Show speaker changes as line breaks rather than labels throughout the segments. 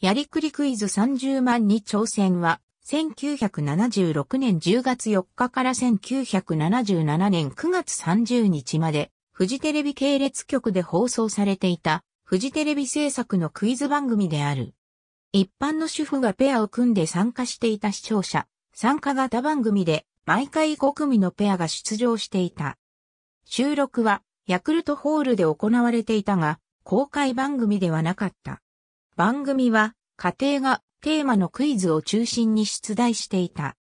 やりくりクイズ30万に挑戦は、1976年10月4日から1977年9月30日まで、フジテレビ系列局で放送されていた、フジテレビ制作のクイズ番組である。一般の主婦がペアを組んで参加していた視聴者、参加型番組で、毎回5組のペアが出場していた。収録は、ヤクルトホールで行われていたが、公開番組ではなかった。番組は家庭がテーマのクイズを中心に出題していた。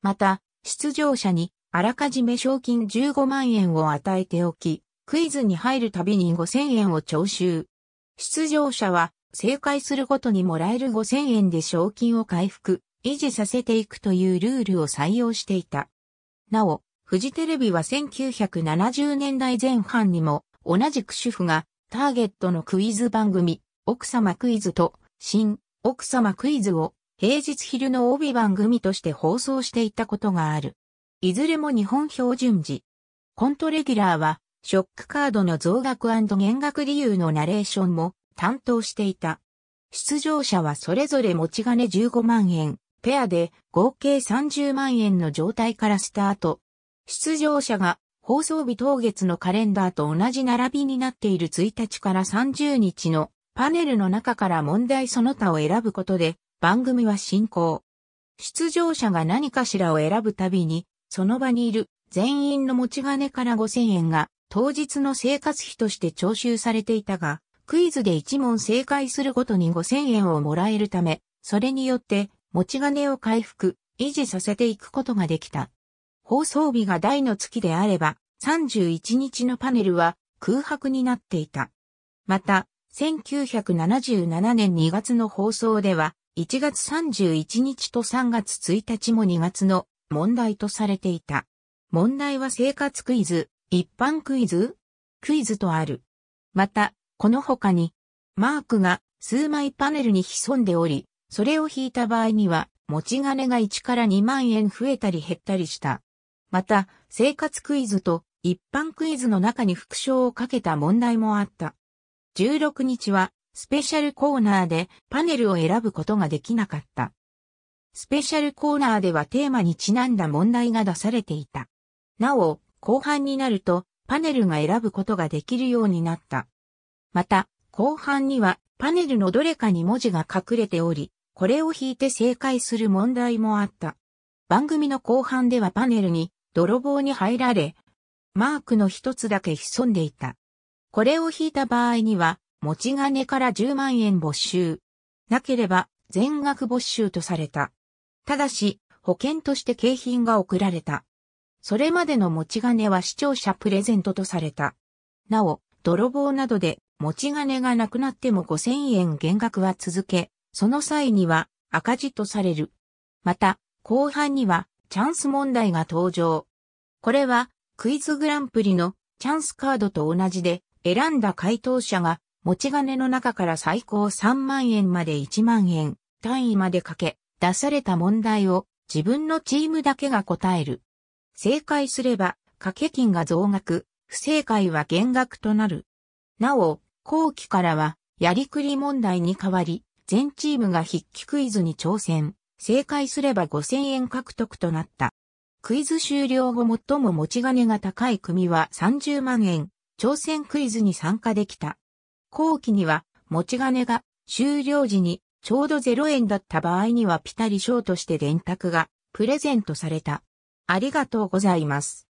また、出場者にあらかじめ賞金15万円を与えておき、クイズに入るたびに5000円を徴収。出場者は正解するごとにもらえる5000円で賞金を回復、維持させていくというルールを採用していた。なお、フジテレビは1970年代前半にも同じく主婦がターゲットのクイズ番組、奥様クイズと、新、奥様クイズを平日昼の帯番組として放送していたことがある。いずれも日本標準時。コントレギュラーは、ショックカードの増額減額理由のナレーションも担当していた。出場者はそれぞれ持ち金15万円、ペアで合計30万円の状態からスタート。出場者が放送日当月のカレンダーと同じ並びになっている1日から30日のパネルの中から問題その他を選ぶことで、番組は進行。出場者が何かしらを選ぶたびに、その場にいる全員の持ち金から5000円が当日の生活費として徴収されていたが、クイズで1問正解するごとに5000円をもらえるため、それによって持ち金を回復、維持させていくことができた。放送日が大の月であれば、31日のパネルは空白になっていた。また、1977年2月の放送では、1月31日と3月1日も2月の問題とされていた。問題は生活クイズ、一般クイズクイズとある。また、この他に、マークが数枚パネルに潜んでおり、それを引いた場合には、持ち金が1から2万円増えたり減ったりした。また、生活クイズと一般クイズの中に副賞をかけた問題もあった。16日はスペシャルコーナーでパネルを選ぶことができなかった。スペシャルコーナーではテーマにちなんだ問題が出されていた。なお、後半になるとパネルが選ぶことができるようになった。また、後半にはパネルのどれかに文字が隠れており、これを引いて正解する問題もあった。番組の後半ではパネルに泥棒に入られ、マークの一つだけ潜んでいた。これを引いた場合には、持ち金から10万円没収。なければ、全額没収とされた。ただし、保険として景品が贈られた。それまでの持ち金は視聴者プレゼントとされた。なお、泥棒などで持ち金がなくなっても5000円減額は続け、その際には赤字とされる。また、後半にはチャンス問題が登場。これはクイズグランプリのチャンスカードと同じで選んだ回答者が持ち金の中から最高3万円まで1万円単位までかけ出された問題を自分のチームだけが答える。正解すれば掛け金が増額、不正解は減額となる。なお、後期からはやりくり問題に変わり、全チームが筆記クイズに挑戦。正解すれば5000円獲得となった。クイズ終了後最も持ち金が高い組は30万円、挑戦クイズに参加できた。後期には、持ち金が終了時にちょうど0円だった場合にはピタリ賞として電卓がプレゼントされた。ありがとうございます。